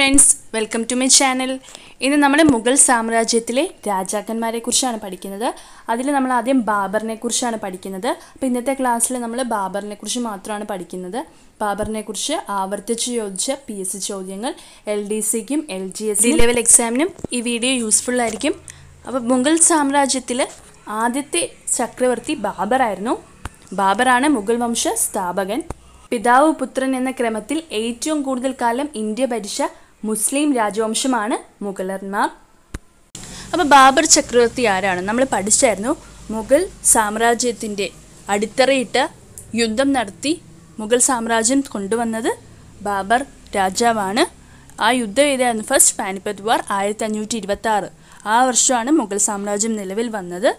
friends welcome to my channel ഇന്ന് നമ്മൾ മുഗൾ സാമ്രാജ്യത്തിലെ രാജാക്കന്മാരെ കുറിച്ചാണ് പഠിക്കുന്നത് അതിൽ നമ്മൾ ആദ്യം ബാബറിനെ കുറിച്ചാണ് പഠിക്കുന്നത് അപ്പോൾ ഇന്നത്തെ ക്ലാസ്സിൽ നമ്മൾ ബാബറിനെ കുറിച്ച് മാത്രമാണ് പഠിക്കുന്നത് ബാബറിനെ കുറിച്ച് ആവർത്തിച്ച് ചോദിച്ച പി എസ് ചോദ്യങ്ങൾ എൽ ഡി സിക്കും L G S C level എക്സാമിനും ഈ വീഡിയോ യൂസ്ഫുൾ ആയിരിക്കും അപ്പോൾ മുഗൾ സാമ്രാജ്യത്തിൽ ആദ്യത്തെ ചക്രവർത്തി ബാബറായിരുന്നു ബാബറാണ് മുഗൾ വംശ സ്ഥാപകൻ പിതാവ് പുത്രൻ എന്ന ക്രമത്തിൽ ഏറ്റവും കൂടുതൽ കാലം ഇന്ത്യ ഭരിച്ച മുസ്ലിം രാജവംശമാണ് മുഗളന്മാർ അപ്പോൾ ബാബർ ചക്രവർത്തി ആരാണ് നമ്മൾ പഠിച്ചായിരുന്നു മുഗൾ സാമ്രാജ്യത്തിൻ്റെ അടിത്തറയിട്ട് യുദ്ധം നടത്തി മുഗൾ സാമ്രാജ്യം കൊണ്ടുവന്നത് ബാബർ രാജാവാണ് ആ യുദ്ധം ഏതായിരുന്നു ഫസ്റ്റ് പാനിപ്പത്ത് വാർ ആയിരത്തി അഞ്ഞൂറ്റി ഇരുപത്തി ആറ് ആ വർഷമാണ് മുഗൾ സാമ്രാജ്യം നിലവിൽ വന്നത്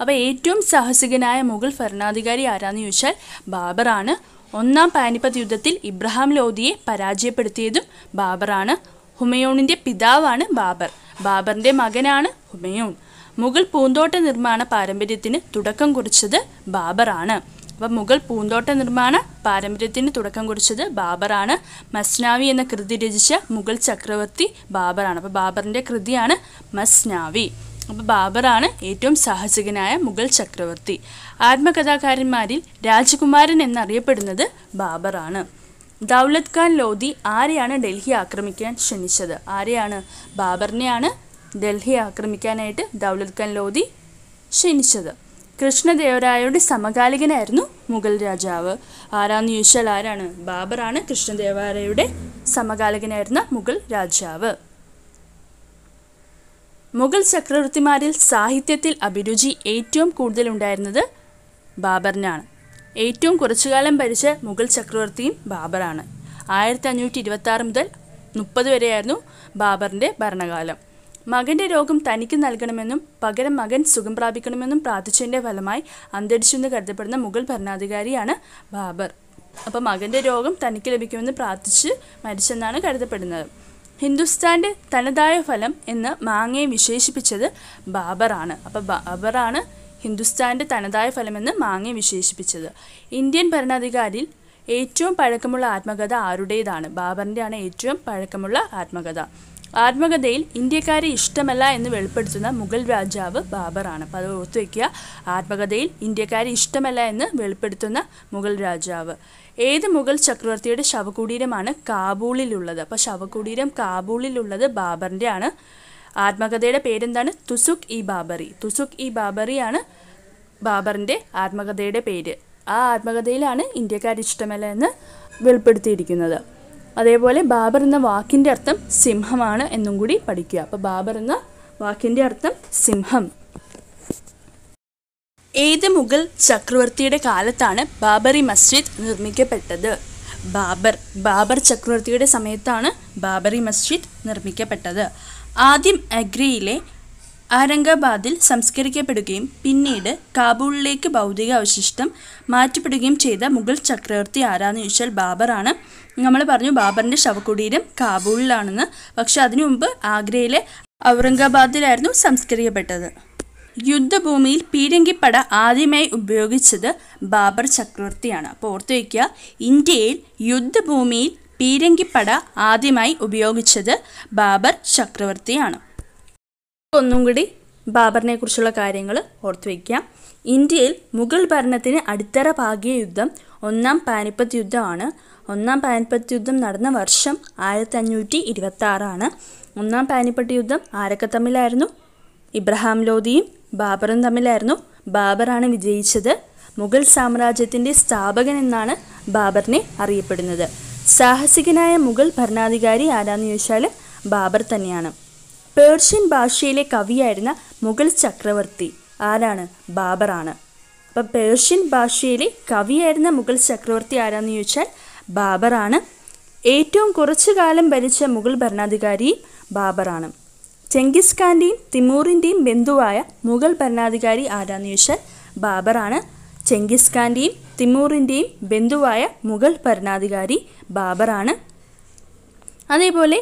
അപ്പോൾ ഏറ്റവും സാഹസികനായ മുഗൾ ഭരണാധികാരി ആരാന്ന് ചോദിച്ചാൽ ബാബറാണ് ഒന്നാം പാനിപ്പത്ത് യുദ്ധത്തിൽ ഇബ്രഹാം ലോധിയെ പരാജയപ്പെടുത്തിയതും ബാബറാണ് ഹുമയൂണിന്റെ പിതാവാണ് ബാബർ ബാബറിന്റെ മകനാണ് ഹുമയൂൺ മുഗൾ പൂന്തോട്ട നിർമ്മാണ പാരമ്പര്യത്തിന് തുടക്കം കുറിച്ചത് ബാബറാണ് അപ്പം മുഗൾ പൂന്തോട്ട നിർമ്മാണ പാരമ്പര്യത്തിന് തുടക്കം കുറിച്ചത് ബാബറാണ് മസ്നാവി എന്ന കൃതി രചിച്ച മുഗൾ ചക്രവർത്തി ബാബറാണ് അപ്പോൾ ബാബറിൻ്റെ കൃതിയാണ് മസ്നാവി അപ്പോൾ ബാബറാണ് ഏറ്റവും സാഹസികനായ മുഗൾ ചക്രവർത്തി ആത്മകഥാകാരന്മാരിൽ രാജകുമാരൻ എന്നറിയപ്പെടുന്നത് ബാബറാണ് ദൗലത് ഖാൻ ലോധി ആരെയാണ് ഡൽഹി ആക്രമിക്കാൻ ക്ഷണിച്ചത് ആരെയാണ് ബാബറിനെയാണ് ഡൽഹി ആക്രമിക്കാനായിട്ട് ദൗലത് ഖാൻ ലോധി ക്ഷണിച്ചത് കൃഷ്ണദേവരായയുടെ സമകാലികനായിരുന്നു മുഗൾ രാജാവ് ആരാന്ന് ചോദിച്ചാൽ ആരാണ് ബാബറാണ് കൃഷ്ണദേവരായയുടെ സമകാലികനായിരുന്ന മുഗൾ രാജാവ് മുഗൾ ചക്രവർത്തിമാരിൽ സാഹിത്യത്തിൽ അഭിരുചി ഏറ്റവും കൂടുതലുണ്ടായിരുന്നത് ബാബറിനാണ് ഏറ്റവും കുറച്ചുകാലം ഭരിച്ച മുഗൾ ചക്രവർത്തിയും ബാബറാണ് ആയിരത്തി അഞ്ഞൂറ്റി ഇരുപത്തി ആറ് മുതൽ മുപ്പത് വരെയായിരുന്നു ബാബറിൻ്റെ ഭരണകാലം മകൻ്റെ രോഗം തനിക്ക് നൽകണമെന്നും പകരം മകൻ സുഖം പ്രാപിക്കണമെന്നും പ്രാർത്ഥിച്ചതിൻ്റെ ഫലമായി അന്തരിച്ചെന്ന് കരുതപ്പെടുന്ന മുഗൾ ഭരണാധികാരിയാണ് ബാബർ അപ്പോൾ മകൻ്റെ രോഗം തനിക്ക് ലഭിക്കുമെന്ന് പ്രാർത്ഥിച്ച് മരിച്ചെന്നാണ് കരുതപ്പെടുന്നത് ഹിന്ദുസ്ഥാൻ്റെ തനതായ ഫലം എന്ന് മാങ്ങയെ വിശേഷിപ്പിച്ചത് ബാബറാണ് അപ്പോൾ ബാബറാണ് ഹിന്ദുസ്ഥാൻ്റെ തനതായ ഫലമെന്ന് മാങ്ങയെ വിശേഷിപ്പിച്ചത് ഇന്ത്യൻ ഭരണാധികാരിയിൽ ഏറ്റവും പഴക്കമുള്ള ആത്മകഥ ആരുടേതാണ് ബാബറിൻ്റെയാണ് ഏറ്റവും പഴക്കമുള്ള ആത്മകഥ ആത്മകഥയിൽ ഇന്ത്യക്കാരെ ഇഷ്ടമല്ല എന്ന് വെളിപ്പെടുത്തുന്ന മുഗൾ രാജാവ് ബാബറാണ് അപ്പോൾ അത് ഓർത്തു വയ്ക്കുക ആത്മകഥയിൽ ഇന്ത്യക്കാരെ ഇഷ്ടമല്ല എന്ന് വെളിപ്പെടുത്തുന്ന മുഗൾ രാജാവ് ഏത് മുഗൾ ചക്രവർത്തിയുടെ ശവകുടീരമാണ് കാബൂളിലുള്ളത് അപ്പോൾ ശവകുടീരം കാബൂളിലുള്ളത് ബാബറിൻ്റെ ആണ് ആത്മകഥയുടെ പേരെന്താണ് തുസുഖ് ഇ ബാബറി തുസുഖ് ഇ ബാബറിയാണ് ബാബറിൻ്റെ ആത്മകഥയുടെ പേര് ആ ആത്മകഥയിലാണ് ഇഷ്ടമല്ല എന്ന് വെളിപ്പെടുത്തിയിരിക്കുന്നത് അതേപോലെ ബാബർ എന്ന വാക്കിൻ്റെ അർത്ഥം സിംഹമാണ് എന്നും കൂടി പഠിക്കുക അപ്പോൾ ബാബർ എന്ന വാക്കിൻ്റെ അർത്ഥം സിംഹം ഏത് മുഗൾ ചക്രവർത്തിയുടെ കാലത്താണ് ബാബറി മസ്ജിദ് നിർമ്മിക്കപ്പെട്ടത് ബാബർ ബാബർ ചക്രവർത്തിയുടെ സമയത്താണ് ബാബറി മസ്ജിദ് നിർമ്മിക്കപ്പെട്ടത് ആദ്യം അഗ്രയിലെ ആരംഗബാദിൽ സംസ്കരിക്കപ്പെടുകയും പിന്നീട് കാബൂളിലേക്ക് ഭൗതിക അവശിഷ്ടം മാറ്റപ്പെടുകയും ചെയ്ത മുഗൾ ചക്രവർത്തി ആരാന്ന് ചോദിച്ചാൽ ബാബറാണ് നമ്മൾ പറഞ്ഞു ബാബറിൻ്റെ ശവകുടീരം കാബൂളിലാണെന്ന് പക്ഷെ അതിനു മുമ്പ് ആഗ്രയിലെ ഔറംഗാബാദിലായിരുന്നു സംസ്കരിക്കപ്പെട്ടത് യുദ്ധഭൂമിയിൽ പീരങ്കിപ്പട ആദ്യമായി ഉപയോഗിച്ചത് ബാബർ ചക്രവർത്തിയാണ് അപ്പോൾ ഓർത്തു വയ്ക്കുക ഇന്ത്യയിൽ യുദ്ധഭൂമിയിൽ പീരങ്കിപ്പട ആദ്യമായി ഉപയോഗിച്ചത് ബാബർ ചക്രവർത്തിയാണ് ഒന്നും കൂടി ബാബറിനെ കുറിച്ചുള്ള കാര്യങ്ങൾ ഓർത്തു വയ്ക്കാം ഇന്ത്യയിൽ മുഗൾ ഭരണത്തിന് അടിത്തറ പാകിയ യുദ്ധം ഒന്നാം പാനിപ്പത്ത് യുദ്ധമാണ് ഒന്നാം പാനിപ്പത്ത് യുദ്ധം നടന്ന വർഷം ആയിരത്തി അഞ്ഞൂറ്റി ഇരുപത്തി ആറാണ് ഒന്നാം പാനിപ്പത്ത് യുദ്ധം ആരൊക്കെ തമ്മിലായിരുന്നു ഇബ്രഹാം ലോധിയും ബാബറും തമ്മിലായിരുന്നു ബാബറാണ് വിജയിച്ചത് മുഗൾ സാമ്രാജ്യത്തിൻ്റെ സ്ഥാപകൻ എന്നാണ് ബാബറിനെ അറിയപ്പെടുന്നത് സാഹസികനായ മുഗൾ ഭരണാധികാരി ആരാന്ന് ചോദിച്ചാൽ ബാബർ തന്നെയാണ് പേർഷ്യൻ ഭാഷയിലെ കവിയായിരുന്ന മുഗൾ ചക്രവർത്തി ആരാണ് ബാബറാണ് അപ്പം പേർഷ്യൻ ഭാഷയിലെ കവിയായിരുന്ന മുഗൾ ചക്രവർത്തി ആരാന്ന് ചോദിച്ചാൽ ബാബറാണ് ഏറ്റവും കുറച്ചു കാലം ഭരിച്ച മുഗൾ ഭരണാധികാരി ബാബറാണ് ചെങ്കിസ് ഖാൻ്റെയും തിമൂറിൻ്റെയും ബന്ധുവായ മുഗൾ ഭരണാധികാരി ആരാന്ന് ചോദിച്ചാൽ ബാബറാണ് ചെങ്കിസ് ഖാൻ്റെയും തിമൂറിൻ്റെയും ബന്ധുവായ മുഗൾ ഭരണാധികാരി ബാബറാണ് അതേപോലെ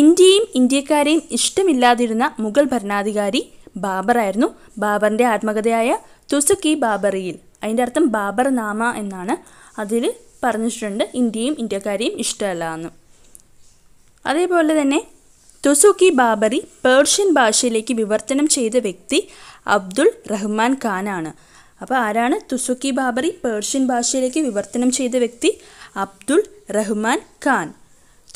ഇന്ത്യയും ഇന്ത്യക്കാരെയും ഇഷ്ടമില്ലാതിരുന്ന മുഗൾ ഭരണാധികാരി ബാബറായിരുന്നു ബാബറിൻ്റെ ആത്മകഥയായ തുസുക്കി ബാബറിയിൽ അതിൻ്റെ അർത്ഥം ബാബർ നാമ എന്നാണ് അതിൽ പറഞ്ഞിട്ടുണ്ട് ഇന്ത്യയും ഇന്ത്യക്കാരെയും ഇഷ്ടമല്ല എന്ന് അതേപോലെ തന്നെ തുസുക്കി ബാബറി പേർഷ്യൻ ഭാഷയിലേക്ക് വിവർത്തനം ചെയ്ത വ്യക്തി അബ്ദുൾ റഹ്മാൻ ഖാനാണ് അപ്പോൾ ആരാണ് തുസുക്കി ബാബറി പേർഷ്യൻ ഭാഷയിലേക്ക് വിവർത്തനം ചെയ്ത വ്യക്തി അബ്ദുൾ റഹ്മാൻ ഖാൻ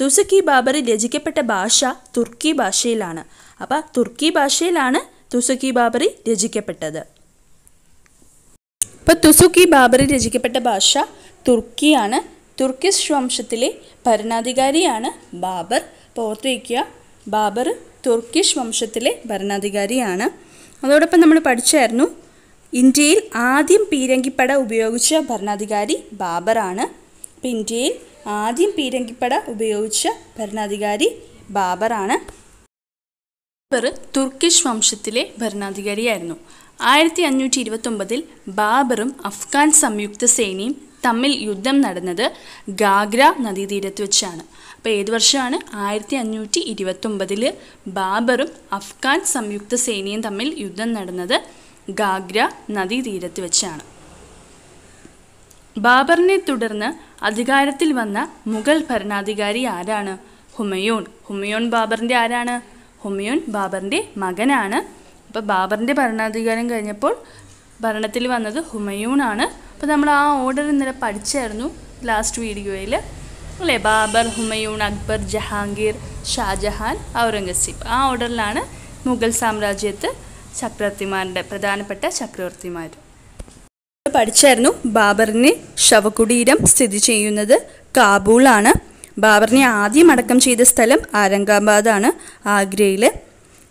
തുസുക്കി ബാബറി രചിക്കപ്പെട്ട ഭാഷ തുർക്കി ഭാഷയിലാണ് അപ്പോൾ തുർക്കി ഭാഷയിലാണ് തുസുക്കി ബാബറി രചിക്കപ്പെട്ടത് ഇപ്പോൾ തുസുക്കി ബാബറി രചിക്കപ്പെട്ട ഭാഷ തുർക്കിയാണ് തുർക്കിസ് വംശത്തിലെ ഭരണാധികാരിയാണ് ബാബർ അപ്പോൾ ബാബർ തുർക്കിഷ് വംശത്തിലെ ഭരണാധികാരിയാണ് അതോടൊപ്പം നമ്മൾ പഠിച്ചായിരുന്നു ഇന്ത്യയിൽ ആദ്യം പീരങ്കിപ്പട ഉപയോഗിച്ച ഭരണാധികാരി ബാബറാണ് അപ്പോൾ ഇന്ത്യയിൽ ആദ്യം പീരങ്കിപ്പട ഉപയോഗിച്ച ഭരണാധികാരി ബാബറാണ് ബാബർ തുർക്കിഷ് വംശത്തിലെ ഭരണാധികാരിയായിരുന്നു ആയിരത്തി അഞ്ഞൂറ്റി ഇരുപത്തൊമ്പതിൽ ബാബറും അഫ്ഗാൻ സംയുക്ത സേനയും തമ്മിൽ യുദ്ധം നടന്നത് ഗാഗ്ര നദീതീരത്ത് വെച്ചാണ് അപ്പോൾ ഏത് വർഷമാണ് ആയിരത്തി അഞ്ഞൂറ്റി ഇരുപത്തൊമ്പതിൽ ബാബറും അഫ്ഗാൻ സംയുക്ത സേനയും തമ്മിൽ യുദ്ധം നടന്നത് ഗാഗ്ര നദീതീരത്ത് വെച്ചാണ് ബാബറിനെ തുടർന്ന് അധികാരത്തിൽ വന്ന മുഗൾ ഭരണാധികാരി ആരാണ് ഹുമയൂൺ ഹുമയൂൺ ബാബറിൻ്റെ ആരാണ് ഹുമയൂൺ ബാബറിൻ്റെ മകനാണ് അപ്പോൾ ബാബറിൻ്റെ ഭരണാധികാരം കഴിഞ്ഞപ്പോൾ ഭരണത്തിൽ വന്നത് ആണ് അപ്പോൾ നമ്മൾ ആ ഓർഡർ ഇന്നലെ പഠിച്ചായിരുന്നു ലാസ്റ്റ് വീഡിയോയിൽ അല്ലേ ബാബർ ഹുമയൂൺ അക്ബർ ജഹാംഗീർ ഷാജഹാൻ ഔറംഗസീബ് ആ ഓർഡറിലാണ് മുഗൾ സാമ്രാജ്യത്ത് ചക്രവർത്തിമാരുടെ പ്രധാനപ്പെട്ട ചക്രവർത്തിമാർ പഠിച്ചായിരുന്നു ബാബറിന് ശവകുടീരം സ്ഥിതി ചെയ്യുന്നത് കാബൂളാണ് ബാബറിനെ ആദ്യം അടക്കം ചെയ്ത സ്ഥലം ആരംഗാബാദാണ് ആഗ്രയിൽ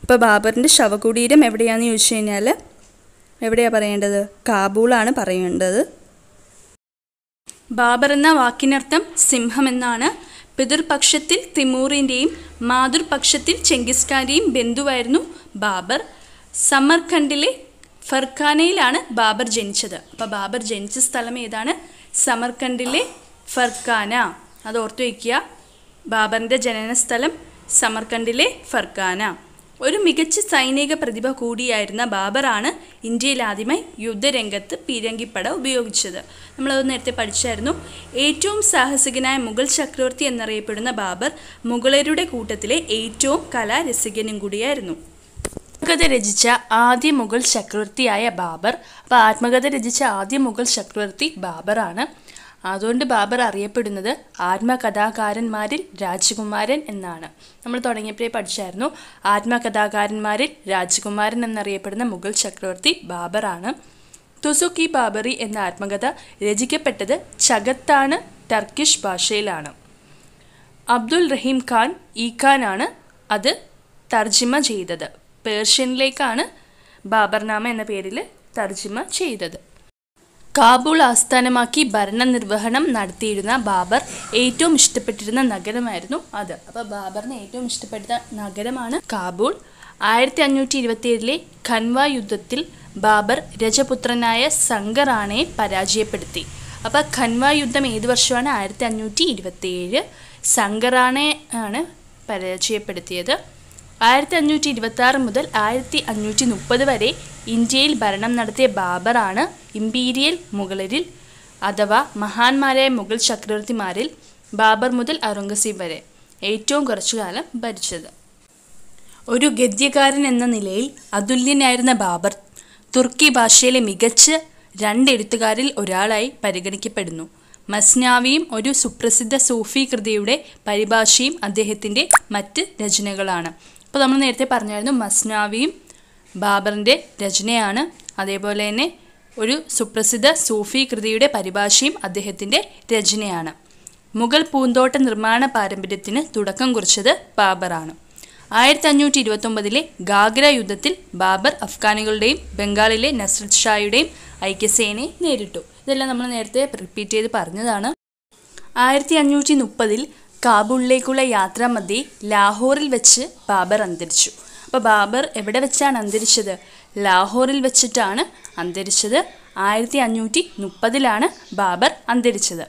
ഇപ്പോൾ ബാബറിൻ്റെ ശവകുടീരം എവിടെയാണെന്ന് ചോദിച്ചു കഴിഞ്ഞാൽ എവിടെയാണ് പറയേണ്ടത് കാബൂളാണ് പറയേണ്ടത് ബാബർ എന്ന വാക്കിനർത്ഥം സിംഹം എന്നാണ് പിതൃപക്ഷത്തിൽ തിമൂറിൻ്റെയും മാതൃപക്ഷത്തിൽ ചെങ്കിസ്ഥാൻ്റെയും ബന്ധുവായിരുന്നു ബാബർ സമർഖണ്ഡിലെ ഫർഖാനയിലാണ് ബാബർ ജനിച്ചത് അപ്പോൾ ബാബർ ജനിച്ച സ്ഥലം ഏതാണ് സമർഖണ്ഡിലെ ഫർഖാന അത് ഓർത്തു വയ്ക്കുക ബാബറിൻ്റെ ജനനസ്ഥലം സമർഖണ്ഡിലെ ഫർഖാന ഒരു മികച്ച സൈനിക പ്രതിഭ കൂടിയായിരുന്ന ബാബറാണ് ഇന്ത്യയിൽ ആദ്യമായി യുദ്ധരംഗത്ത് പീരങ്കിപ്പട ഉപയോഗിച്ചത് നമ്മളത് നേരത്തെ പഠിച്ചായിരുന്നു ഏറ്റവും സാഹസികനായ മുഗൾ ചക്രവർത്തി എന്നറിയപ്പെടുന്ന ബാബർ മുഗളരുടെ കൂട്ടത്തിലെ ഏറ്റവും കലാരസികനും കൂടിയായിരുന്നു ആത്മകഥ രചിച്ച ആദ്യ മുഗൾ ചക്രവർത്തിയായ ബാബർ അപ്പോൾ ആത്മകഥ രചിച്ച ആദ്യ മുഗൾ ചക്രവർത്തി ബാബറാണ് അതുകൊണ്ട് ബാബർ അറിയപ്പെടുന്നത് ആത്മകഥാകാരന്മാരിൽ രാജകുമാരൻ എന്നാണ് നമ്മൾ തുടങ്ങിയപ്പോഴേ പഠിച്ചായിരുന്നു ആത്മകഥാകാരന്മാരിൽ രാജകുമാരൻ എന്നറിയപ്പെടുന്ന മുഗൾ ചക്രവർത്തി ബാബറാണ് തുസുക്കി ബാബറി എന്ന ആത്മകഥ രചിക്കപ്പെട്ടത് ചകത്താണ് ടർക്കിഷ് ഭാഷയിലാണ് അബ്ദുൽ റഹീം ഖാൻ ഇ ഖാനാണ് അത് തർജിമ ചെയ്തത് പേർഷ്യനിലേക്കാണ് ബാബർനാമ എന്ന പേരിൽ തർജിമ ചെയ്തത് കാബൂൾ ആസ്ഥാനമാക്കി ഭരണനിർവഹണം നടത്തിയിരുന്ന ബാബർ ഏറ്റവും ഇഷ്ടപ്പെട്ടിരുന്ന നഗരമായിരുന്നു അത് അപ്പോൾ ബാബറിന് ഏറ്റവും ഇഷ്ടപ്പെട്ട നഗരമാണ് കാബൂൾ ആയിരത്തി അഞ്ഞൂറ്റി ഇരുപത്തിയേഴിലെ ഖൻവ യുദ്ധത്തിൽ ബാബർ രജപുത്രനായ സങ്കറാണെ പരാജയപ്പെടുത്തി അപ്പോൾ ഖൻവ യുദ്ധം ഏത് വർഷമാണ് ആയിരത്തി അഞ്ഞൂറ്റി ഇരുപത്തിയേഴ് സങ്കറാണെ ആണ് പരാജയപ്പെടുത്തിയത് ആയിരത്തി അഞ്ഞൂറ്റി ഇരുപത്തി ആറ് മുതൽ ആയിരത്തി അഞ്ഞൂറ്റി മുപ്പത് വരെ ഇന്ത്യയിൽ ഭരണം നടത്തിയ ബാബറാണ് ഇമ്പീരിയൽ മുഗളരിൽ അഥവാ മഹാന്മാരായ മുഗൾ ചക്രവർത്തിമാരിൽ ബാബർ മുതൽ ഔറംഗസീബ് വരെ ഏറ്റവും കുറച്ചു കാലം ഭരിച്ചത് ഒരു ഗദ്യകാരൻ എന്ന നിലയിൽ അതുല്യനായിരുന്ന ബാബർ തുർക്കി ഭാഷയിലെ മികച്ച രണ്ട് എഴുത്തുകാരിൽ ഒരാളായി പരിഗണിക്കപ്പെടുന്നു മസ്നാവിയും ഒരു സുപ്രസിദ്ധ സൂഫി കൃതിയുടെ പരിഭാഷയും അദ്ദേഹത്തിൻ്റെ മറ്റ് രചനകളാണ് അപ്പോൾ നമ്മൾ നേരത്തെ പറഞ്ഞായിരുന്നു മസ്നാവിയും ബാബറിൻ്റെ രചനയാണ് അതേപോലെ തന്നെ ഒരു സുപ്രസിദ്ധ സൂഫി കൃതിയുടെ പരിഭാഷയും അദ്ദേഹത്തിൻ്റെ രചനയാണ് മുഗൾ പൂന്തോട്ട നിർമ്മാണ പാരമ്പര്യത്തിന് തുടക്കം കുറിച്ചത് ബാബറാണ് ആയിരത്തി അഞ്ഞൂറ്റി ഇരുപത്തൊമ്പതിലെ ഗാഗ്ര യുദ്ധത്തിൽ ബാബർ അഫ്ഗാനികളുടെയും ബംഗാളിലെ നസ്രത് ഷായുടെയും ഐക്യസേനയെ നേരിട്ടു ഇതെല്ലാം നമ്മൾ നേരത്തെ റിപ്പീറ്റ് ചെയ്ത് പറഞ്ഞതാണ് ആയിരത്തി അഞ്ഞൂറ്റി മുപ്പതിൽ കാബൂളിലേക്കുള്ള യാത്രാ മധ്യേ ലാഹോറിൽ വെച്ച് ബാബർ അന്തരിച്ചു അപ്പോൾ ബാബർ എവിടെ വെച്ചാണ് അന്തരിച്ചത് ലാഹോറിൽ വെച്ചിട്ടാണ് അന്തരിച്ചത് ആയിരത്തി അഞ്ഞൂറ്റി മുപ്പതിലാണ് ബാബർ അന്തരിച്ചത്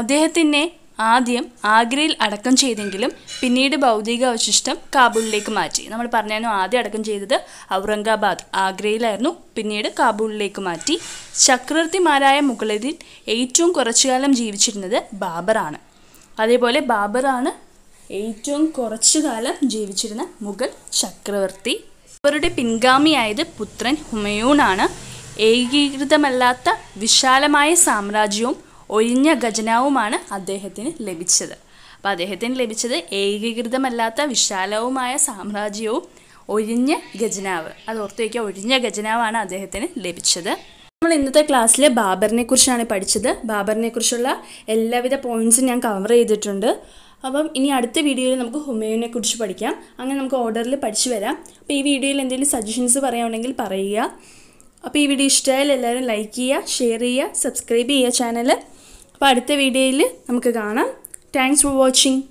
അദ്ദേഹത്തിനെ ആദ്യം ആഗ്രയിൽ അടക്കം ചെയ്തെങ്കിലും പിന്നീട് ഭൗതിക അവശിഷ്ടം കാബൂളിലേക്ക് മാറ്റി നമ്മൾ പറഞ്ഞാലും ആദ്യം അടക്കം ചെയ്തത് ഔറംഗാബാദ് ആഗ്രയിലായിരുന്നു പിന്നീട് കാബൂളിലേക്ക് മാറ്റി ചക്രവർത്തിമാരായ മുകളിൽ ഏറ്റവും കുറച്ചുകാലം ജീവിച്ചിരുന്നത് ബാബറാണ് അതേപോലെ ബാബറാണ് ഏറ്റവും കുറച്ചു കാലം ജീവിച്ചിരുന്ന മുഗൾ ചക്രവർത്തി അവരുടെ പിൻഗാമിയായത് പുത്രൻ ഹുമയൂണാണ് ഏകീകൃതമല്ലാത്ത വിശാലമായ സാമ്രാജ്യവും ഒഴിഞ്ഞ ഖജനാവുമാണ് അദ്ദേഹത്തിന് ലഭിച്ചത് അപ്പോൾ അദ്ദേഹത്തിന് ലഭിച്ചത് ഏകീകൃതമല്ലാത്ത വിശാലവുമായ സാമ്രാജ്യവും ഒഴിഞ്ഞ ഖജനാവ് അത് ഓർത്തു വയ്ക്കുക ഒഴിഞ്ഞ ഖജനാവാണ് അദ്ദേഹത്തിന് ലഭിച്ചത് നമ്മൾ ഇന്നത്തെ ക്ലാസ്സിൽ ബാബറിനെ കുറിച്ചാണ് പഠിച്ചത് ബാബറിനെ കുറിച്ചുള്ള എല്ലാവിധ പോയിന്റ്സും ഞാൻ കവർ ചെയ്തിട്ടുണ്ട് അപ്പം ഇനി അടുത്ത വീഡിയോയിൽ നമുക്ക് ഹുമയുനെ കുറിച്ച് പഠിക്കാം അങ്ങനെ നമുക്ക് ഓർഡറിൽ പഠിച്ചു വരാം അപ്പോൾ ഈ വീഡിയോയിൽ എന്തെങ്കിലും സജഷൻസ് പറയുകയാണെങ്കിൽ പറയുക അപ്പോൾ ഈ വീഡിയോ ഇഷ്ടമായാൽ എല്ലാവരും ലൈക്ക് ചെയ്യുക ഷെയർ ചെയ്യുക സബ്സ്ക്രൈബ് ചെയ്യുക ചാനൽ അപ്പോൾ അടുത്ത വീഡിയോയിൽ നമുക്ക് കാണാം താങ്ക്സ് ഫോർ വാച്ചിങ്